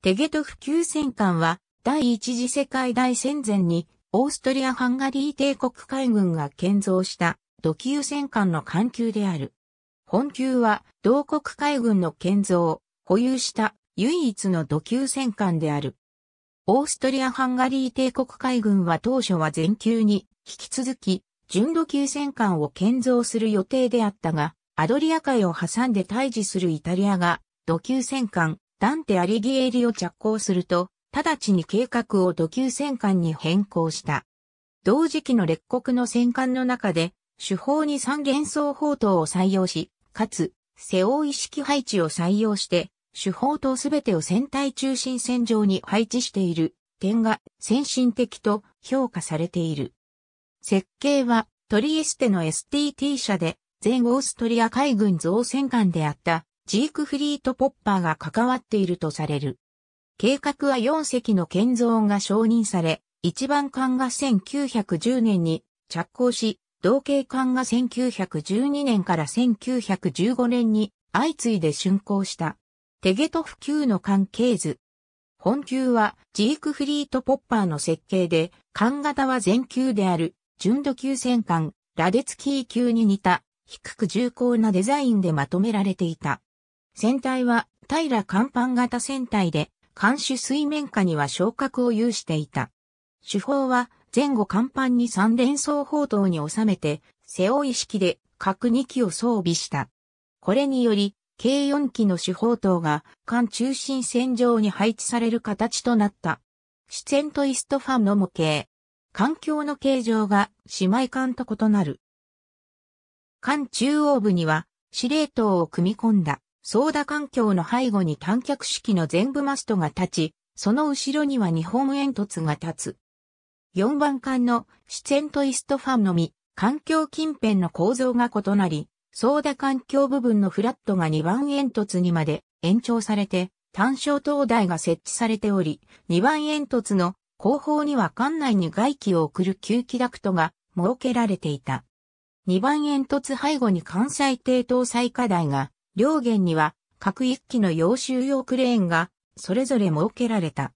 テゲトフ級戦艦は第一次世界大戦前にオーストリア・ハンガリー帝国海軍が建造した土級戦艦の艦級である。本級は同国海軍の建造、を保有した唯一の土級戦艦である。オーストリア・ハンガリー帝国海軍は当初は全級に引き続き純土級戦艦を建造する予定であったが、アドリア海を挟んで対峙するイタリアが土級戦艦ダンテ・アリギエリを着工すると、直ちに計画を土級戦艦に変更した。同時期の列国の戦艦の中で、手法に三元装砲塔を採用し、かつ、背負い式配置を採用して、手法塔すべてを船体中心線上に配置している点が先進的と評価されている。設計はトリエステの STT 社で全オーストリア海軍造船艦であったジークフリート・ポッパーが関わっているとされる。計画は4隻の建造が承認され、一番艦が1910年に着工し、同型艦が1912年から1915年に相次いで竣工した。テゲトフ級の艦系図。本級はジークフリート・ポッパーの設計で、艦型は全級である純度級戦艦ラデツキー級に似た低く重厚なデザインでまとめられていた。船体は平甲板型船体で、艦首水面下には昇格を有していた。手法は前後甲板に三連装砲塔に収めて、背負い式で各2機を装備した。これにより、計4機の手砲塔が艦中心線上に配置される形となった。シチとトイストファンの模型。環境の形状が姉妹艦と異なる。艦中央部には司令塔を組み込んだソーダ環境の背後に短脚式の全部マストが立ち、その後ろには日本煙突が立つ。4番艦のシチェントイストファンのみ、環境近辺の構造が異なり、ソーダ環境部分のフラットが2番煙突にまで延長されて、単焦灯台が設置されており、2番煙突の後方には艦内に外気を送る吸気ダクトが設けられていた。2番煙突背後に関西低搭載火台が両舷には各一機の揚州用クレーンがそれぞれ設けられた。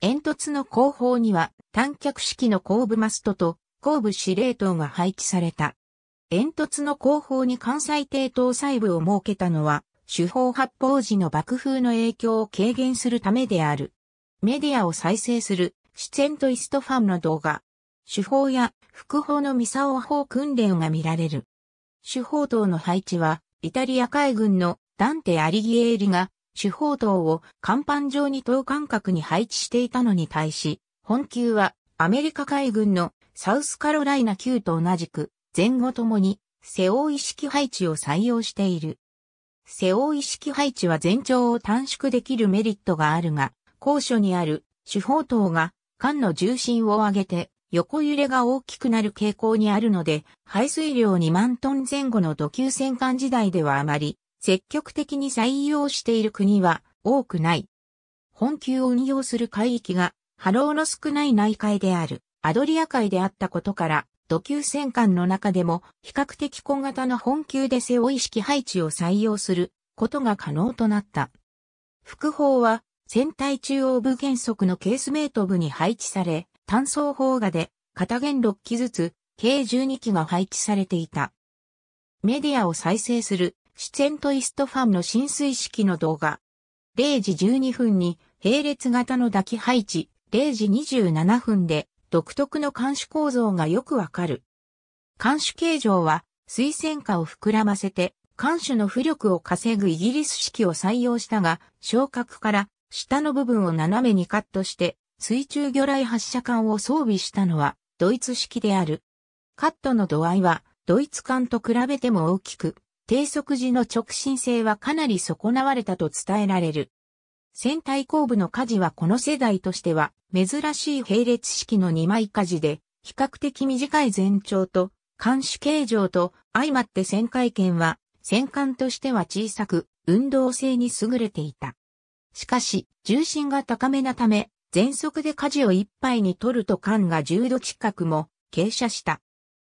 煙突の後方には単脚式の後部マストと後部司令塔が配置された。煙突の後方に関西帝搭細部を設けたのは、手法発砲時の爆風の影響を軽減するためである。メディアを再生する、出演とイストファンの動画。手法や副砲のミサオ砲訓練が見られる。手法塔の配置は、イタリア海軍のダンテ・アリギエーリが主砲塔を甲板上に等間隔に配置していたのに対し、本級はアメリカ海軍のサウスカロライナ級と同じく前後ともに背負い式配置を採用している。背負い式配置は全長を短縮できるメリットがあるが、高所にある主砲塔が艦の重心を上げて横揺れが大きくなる傾向にあるので、排水量2万トン前後の土球戦艦時代ではあまり、積極的に採用している国は多くない。本級を運用する海域が波浪の少ない内海であるアドリア海であったことから、土球戦艦の中でも比較的小型の本級で背負い式配置を採用することが可能となった。副砲は船体中央部原則のケースメイト部に配置され、単装砲画で、片弦6機ずつ、計12機が配置されていた。メディアを再生する、シチェントイストファンの浸水式の動画。0時12分に、並列型の抱き配置、0時27分で、独特の監視構造がよくわかる。監視形状は、水線化を膨らませて、艦首の浮力を稼ぐイギリス式を採用したが、昇格から下の部分を斜めにカットして水中魚雷発射管を装備したのはドイツ式である。カットの度合いはドイツ艦と比べても大きく、低速時の直進性はかなり損なわれたと伝えられる。船体後部の火事はこの世代としては珍しい並列式の2枚火事で、比較的短い全長と艦視形状と相まって旋回圏は戦艦としては小さく運動性に優れていた。しかし重心が高めなため全速で舵を一杯に取ると艦が10度近くも傾斜した。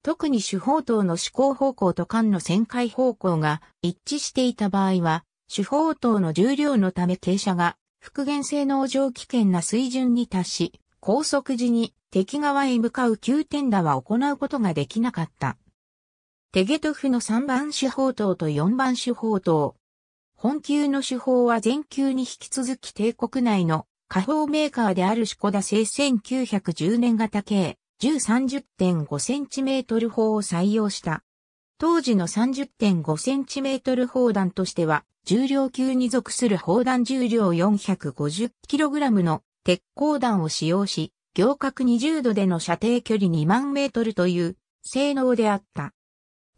特に主砲塔の思考方向と艦の旋回方向が一致していた場合は、主砲塔の重量のため傾斜が復元性能上危険な水準に達し、高速時に敵側へ向かう急転打は行うことができなかった。テゲトフの3番手法塔と4番手法塔。本級の手法は全級に引き続き帝国内の火砲メーカーであるシコダ製1910年型計、1030.5センチメートル砲を採用した。当時の30.5センチメートル砲弾としては、重量級に属する砲弾重量 450kg の鉄鋼弾を使用し、行角20度での射程距離2万メートルという性能であった。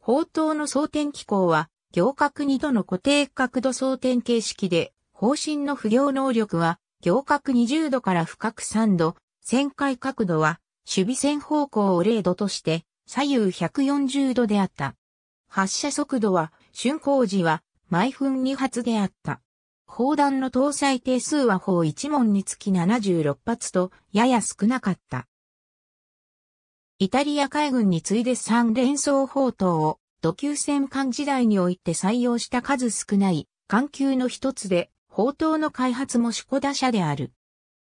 砲塔の装填機構は、行角2度の固定角度装填形式で、砲身の不行能力は行角20度から深く3度、旋回角度は、守備線方向を0度として、左右140度であった。発射速度は、竣工時は、毎分2発であった。砲弾の搭載定数は砲1門につき76発と、やや少なかった。イタリア海軍に次いで3連装砲塔を、土球戦艦時代において採用した数少ない、艦級の一つで、砲塔の開発も四股打者である。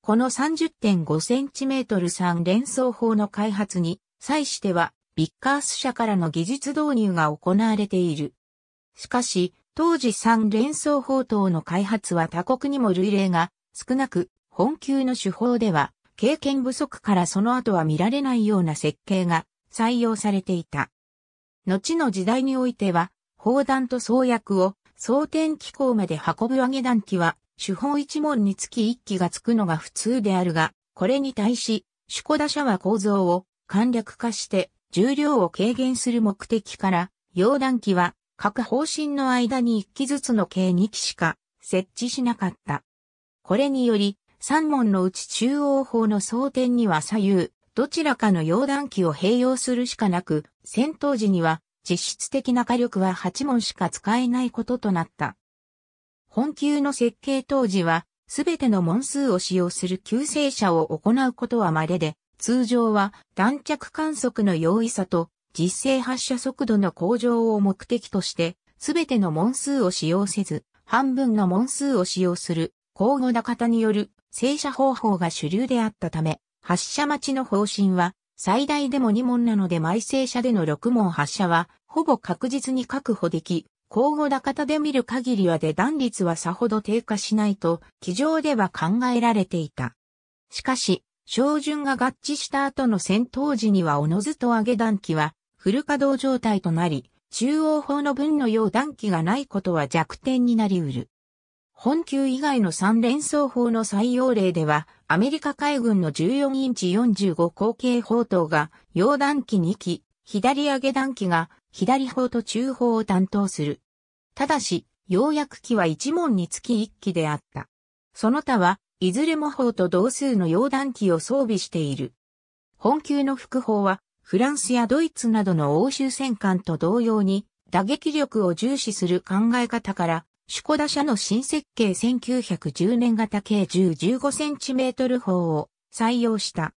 この 30.5cm 3連装砲の開発に際しては、ビッカース社からの技術導入が行われている。しかし、当時3連装砲塔の開発は他国にも類例が少なく、本級の手法では、経験不足からその後は見られないような設計が採用されていた。後の時代においては、砲弾と創薬を装填機構まで運ぶ揚げ段機は、手法一門につき一機がつくのが普通であるが、これに対し、守護打者は構造を簡略化して重量を軽減する目的から、溶断機は各方針の間に一機ずつの計二機しか設置しなかった。これにより、三門のうち中央方の装填には左右、どちらかの溶断機を併用するしかなく、戦闘時には実質的な火力は8門しか使えないこととなった。本級の設計当時は、すべての門数を使用する救世車を行うことは稀で、通常は弾着観測の容易さと実勢発射速度の向上を目的として、すべての門数を使用せず、半分の門数を使用する、交互な方による正射方法が主流であったため、発射待ちの方針は、最大でも2門なので毎正射での6門発射は、ほぼ確実に確保でき、交互高田で見る限りはで断率はさほど低下しないと、機上では考えられていた。しかし、照準が合致した後の戦闘時にはおのずと上げ弾機はフル稼働状態となり、中央砲の分のよう弾機がないことは弱点になり得る。本級以外の三連装砲の採用例では、アメリカ海軍の14インチ45口径砲塔が、溶弾機2機、左上げ弾機が左方と中方を担当する。ただし、要約機は一問につき一機であった。その他は、いずれも方と同数の溶断機を装備している。本級の副砲は、フランスやドイツなどの欧州戦艦と同様に、打撃力を重視する考え方から、シュコダ社の新設計1910年型計10 15センチメートル砲を採用した。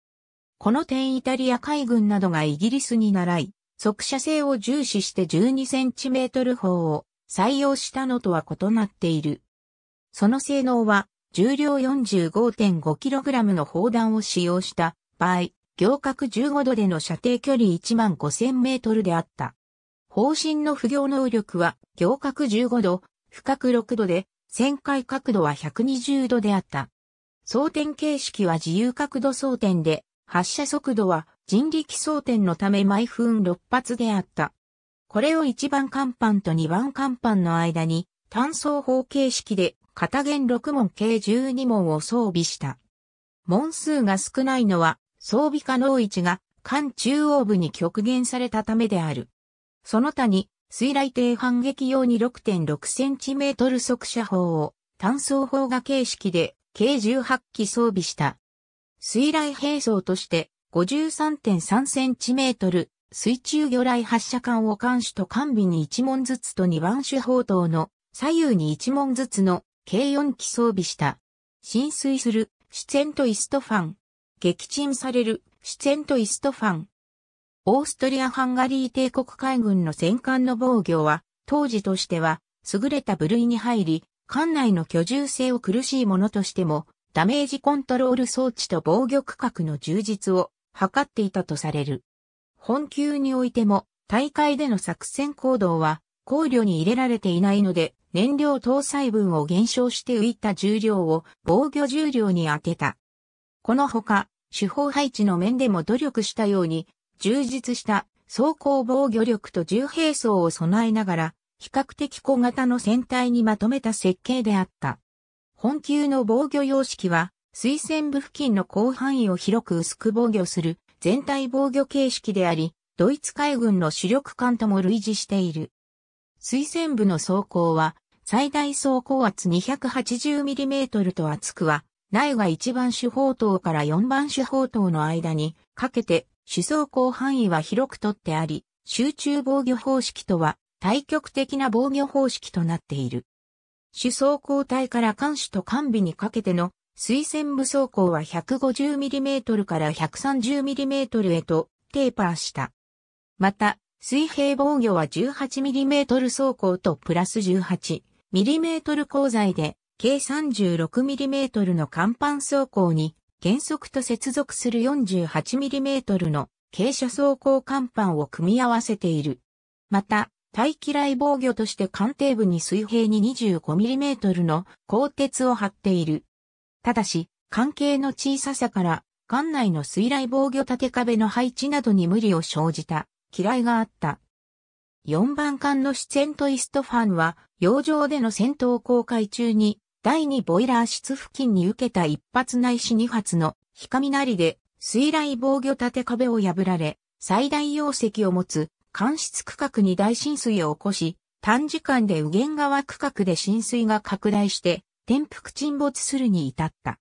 この点イタリア海軍などがイギリスに習い、速射性を重視して 12cm 砲を採用したのとは異なっている。その性能は重量 45.5kg の砲弾を使用した場合、行角15度での射程距離1万5000メートルであった。方針の不行能力は行角15度、深く6度で、旋回角度は120度であった。装填形式は自由角度装填で、発射速度は人力装填のため毎分6発であった。これを1番甲板と2番甲板の間に単装砲形式で片弦6門計12門を装備した。門数が少ないのは装備可能位置が艦中央部に極限されたためである。その他に水雷艇反撃用に 6.6cm 速射砲を単装砲が形式で計18機装備した。水雷兵装として 53.3cm 水中魚雷発射管を艦首と艦尾に1門ずつと2番手砲塔の左右に1門ずつの計4機装備した。浸水するシツェントイストファン。撃沈されるシツェントイストファン。オーストリア・ハンガリー帝国海軍の戦艦の防御は当時としては優れた部類に入り、艦内の居住性を苦しいものとしてもダメージコントロール装置と防御区画の充実を図っていたとされる。本級においても大会での作戦行動は考慮に入れられていないので燃料搭載分を減少して浮いた重量を防御重量に当てた。このほか、手法配置の面でも努力したように、充実した装甲防御力と重兵装を備えながら、比較的小型の船体にまとめた設計であった。本級の防御様式は、水線部付近の広範囲を広く薄く防御する全体防御形式であり、ドイツ海軍の主力艦とも類似している。水線部の走行は、最大走行圧 280mm と厚くは、内が1番手砲塔から4番手砲塔の間にかけて、主走行範囲は広くとってあり、集中防御方式とは対極的な防御方式となっている。主走行体から艦首と艦尾にかけての水線部走行は 150mm から 130mm へとテーパーした。また、水平防御は 18mm 走行とプラス 18mm 鋼材で計 36mm の甲板走行に原則と接続する 48mm の傾斜走行甲板を組み合わせている。また、大嫌雷防御として艦艇部に水平に 25mm の鋼鉄を張っている。ただし、関係の小ささから、艦内の水雷防御縦壁の配置などに無理を生じた、嫌いがあった。4番艦のシ演ントイストファンは、洋上での戦闘公開中に、第2ボイラー室付近に受けた一発ないし二発の、なりで、水雷防御縦壁を破られ、最大容積を持つ間室区画に大浸水を起こし、短時間で右舷側区画で浸水が拡大して、転覆沈没するに至った。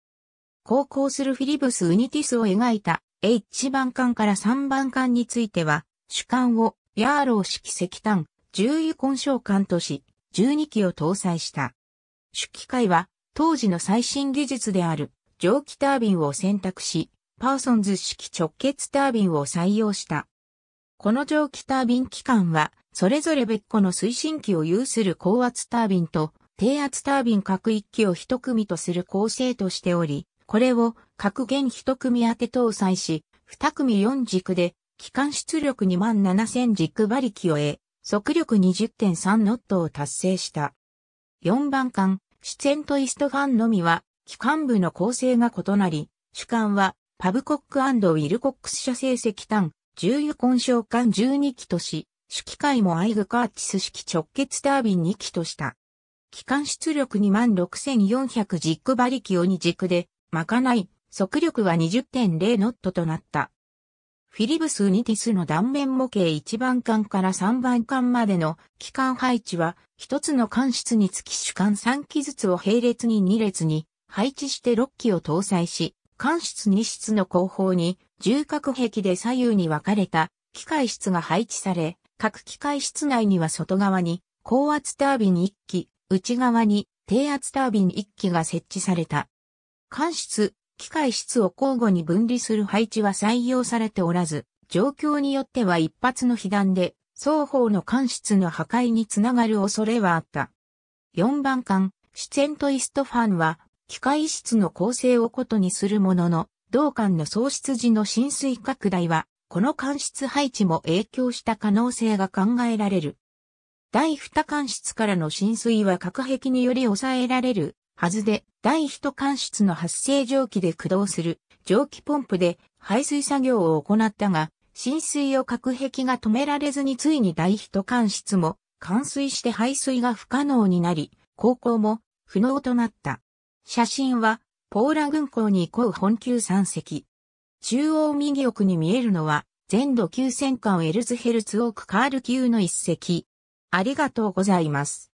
航行するフィリブス・ウニティスを描いた H 番艦から3番艦については、主艦をヤーロー式石炭、重油根召艦とし、12機を搭載した。主機械は、当時の最新技術である蒸気タービンを選択し、パーソンズ式直結タービンを採用した。この蒸気タービン機関は、それぞれ別個の推進機を有する高圧タービンと、低圧タービン各一機を一組とする構成としており、これを各弦一組当て搭載し、二組四軸で、機関出力2万7000軸馬力を得、速力20.3ノットを達成した。4番艦、シチェントイストファンのみは、機関部の構成が異なり、主艦は、パブコックウィルコックス社成石炭、重油根召艦12機とし、主機械もアイグカーチス式直結タービン2機とした。機関出力26400ジ馬力を2軸で、まかない、速力は20.0ノットとなった。フィリブス・ニティスの断面模型1番艦から3番艦までの機関配置は、1つの管室につき主管3機ずつを並列に2列に配置して6機を搭載し、管室2室の後方に重角壁で左右に分かれた機械室が配置され、各機械室内には外側に高圧タービン1機、内側に低圧タービン1機が設置された。間室、機械室を交互に分離する配置は採用されておらず、状況によっては一発の被弾で双方の間室の破壊につながる恐れはあった。4番艦、シュチェントイストファンは、機械室の構成をことにするものの、同館の喪失時の浸水拡大は、この間室配置も影響した可能性が考えられる。第二間室からの浸水は隔壁により抑えられるはずで、第一間室の発生蒸気で駆動する蒸気ポンプで排水作業を行ったが、浸水を隔壁が止められずについに第一間室も冠水して排水が不可能になり、航行も不能となった。写真はポーラ軍港にう本級三隻。中央右奥に見えるのは、全土急戦艦エルズヘルツオークカール級の一隻。ありがとうございます。